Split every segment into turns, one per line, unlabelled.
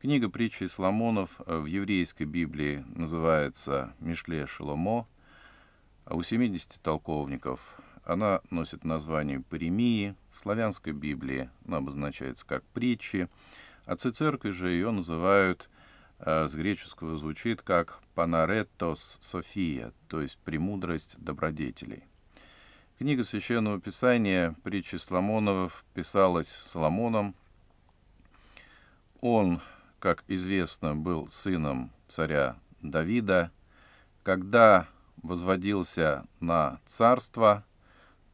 Книга притчи Соломонов э, в еврейской Библии называется «Мишле Шеломо», а у 70 толковников она носит название Паремии, в славянской Библии она обозначается как «Притчи», а церкви же ее называют, э, с греческого звучит как «Панаретос София», то есть «Премудрость добродетелей». Книга Священного Писания «Притчи Соломоновых» писалась Соломоном. Он как известно, был сыном царя Давида. Когда возводился на царство,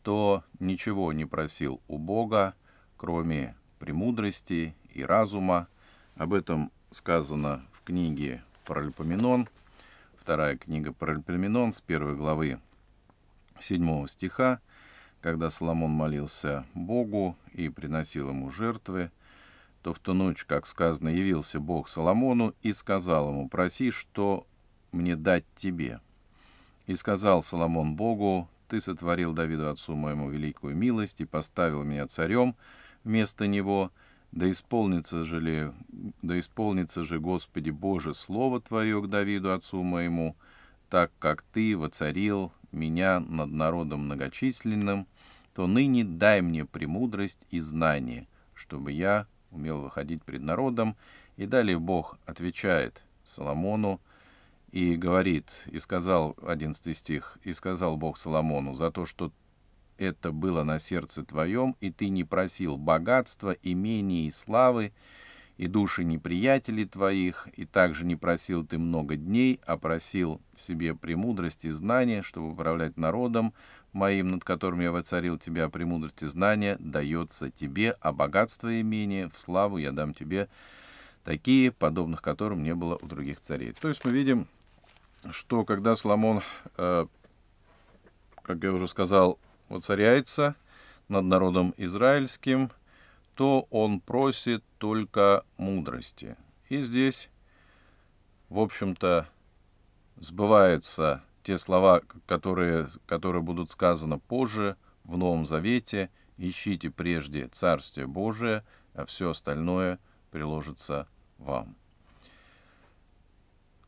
то ничего не просил у Бога, кроме премудрости и разума. Об этом сказано в книге Паральпоменон, вторая книга Паральпоменон с первой главы 7 стиха, когда Соломон молился Богу и приносил ему жертвы – то в ту ночь, как сказано, явился Бог Соломону и сказал ему, проси, что мне дать тебе. И сказал Соломон Богу, ты сотворил Давиду отцу моему великую милость и поставил меня царем вместо него, да исполнится же, ли, да исполнится же Господи Боже, слово Твое к Давиду отцу моему, так как Ты воцарил меня над народом многочисленным, то ныне дай мне премудрость и знание, чтобы я умел выходить пред народом. И далее Бог отвечает Соломону и говорит, и сказал 11 стих, и сказал Бог Соломону за то, что это было на сердце твоем, и ты не просил богатства, имения и славы, и души неприятелей твоих, и также не просил ты много дней, а просил себе премудрости и знания, чтобы управлять народом, моим, над которым я воцарил тебя при мудрости знания, дается тебе, а богатство и имение в славу я дам тебе такие, подобных которым не было у других царей». То есть мы видим, что когда Соломон, э, как я уже сказал, воцаряется над народом израильским, то он просит только мудрости. И здесь, в общем-то, сбываются те слова, которые, которые будут сказаны позже в Новом Завете, ищите прежде Царствие Божие, а все остальное приложится вам.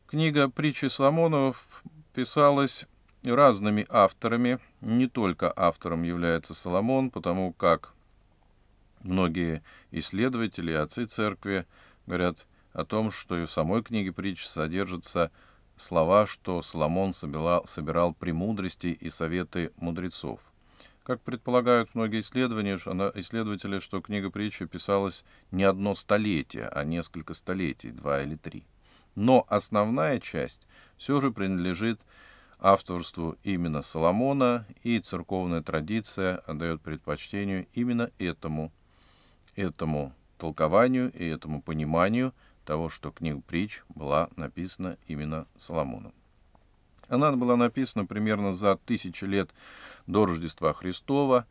Книга «Притчи Соломонов» писалась разными авторами. Не только автором является Соломон, потому как многие исследователи, отцы церкви говорят о том, что и в самой книге притч содержится слова, что Соломон собирал, премудрости и советы мудрецов. Как предполагают многие исследования, исследователи, что книга притчи писалась не одно столетие, а несколько столетий, два или три. Но основная часть все же принадлежит авторству именно Соломона, и церковная традиция отдает предпочтению именно этому, этому толкованию и этому пониманию – того, что книга притч была написана именно Соломоном. Она была написана примерно за тысячи лет до Рождества Христова.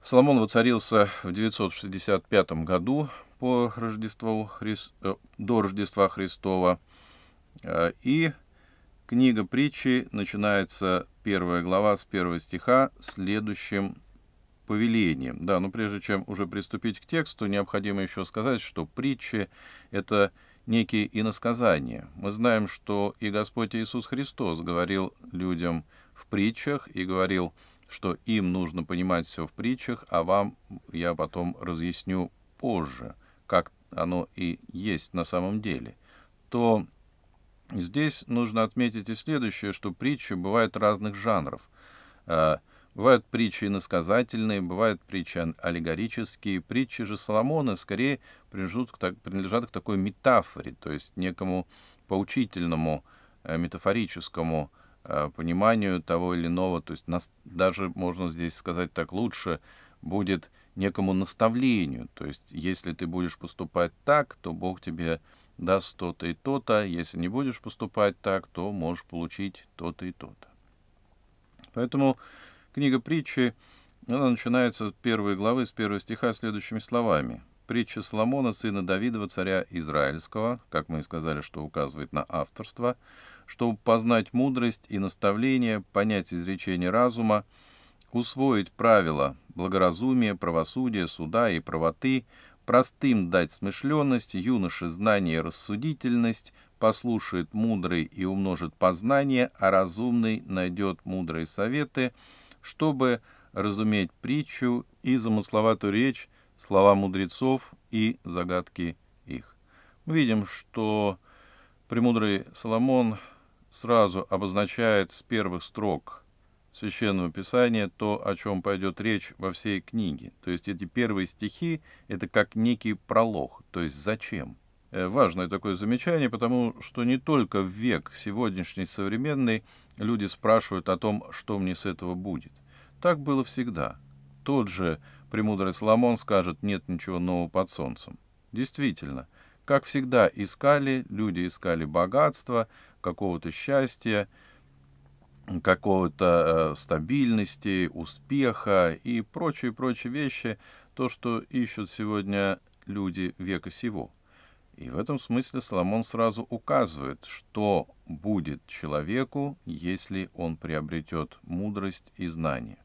Соломон воцарился в 965 году по Рождеству Хри... Э, до Рождества Христова. Э, и книга притчи начинается, первая глава с первого стиха, следующим повелением. Да, но прежде чем уже приступить к тексту, необходимо еще сказать, что притчи — это некие иносказания. Мы знаем, что и Господь Иисус Христос говорил людям в притчах и говорил, что им нужно понимать все в притчах, а вам я потом разъясню позже, как оно и есть на самом деле. То Здесь нужно отметить и следующее, что притчи бывают разных жанров. А, Бывают притчи иносказательные, бывают притчи аллегорические. Притчи же Соломона скорее принадлежат к, так, принадлежат к такой метафоре, то есть некому поучительному, э, метафорическому э, пониманию того или иного. То есть нас, даже, можно здесь сказать так лучше, будет некому наставлению. То есть если ты будешь поступать так, то Бог тебе даст то-то и то-то. А если не будешь поступать так, то можешь получить то-то и то-то. Поэтому Книга притчи, она начинается с первой главы, с первого стиха следующими словами. Притча Соломона, сына Давидова, царя Израильского, как мы и сказали, что указывает на авторство, чтобы познать мудрость и наставление, понять изречение разума, усвоить правила благоразумия, правосудия, суда и правоты, простым дать смышленность, юноше знание и рассудительность, послушает мудрый и умножит познание, а разумный найдет мудрые советы — чтобы разуметь притчу и замысловатую речь, слова мудрецов и загадки их. Мы видим, что премудрый Соломон сразу обозначает с первых строк Священного Писания то, о чем пойдет речь во всей книге. То есть эти первые стихи — это как некий пролог, то есть зачем — Э, важное такое замечание, потому что не только в век сегодняшний современный люди спрашивают о том, что мне с этого будет. Так было всегда. Тот же премудрый Соломон скажет «нет ничего нового под солнцем». Действительно, как всегда искали, люди искали богатства, какого-то счастья, какого-то э, стабильности, успеха и прочие-прочие вещи, то, что ищут сегодня люди века сего – и в этом смысле Соломон сразу указывает, что будет человеку, если он приобретет мудрость и знание.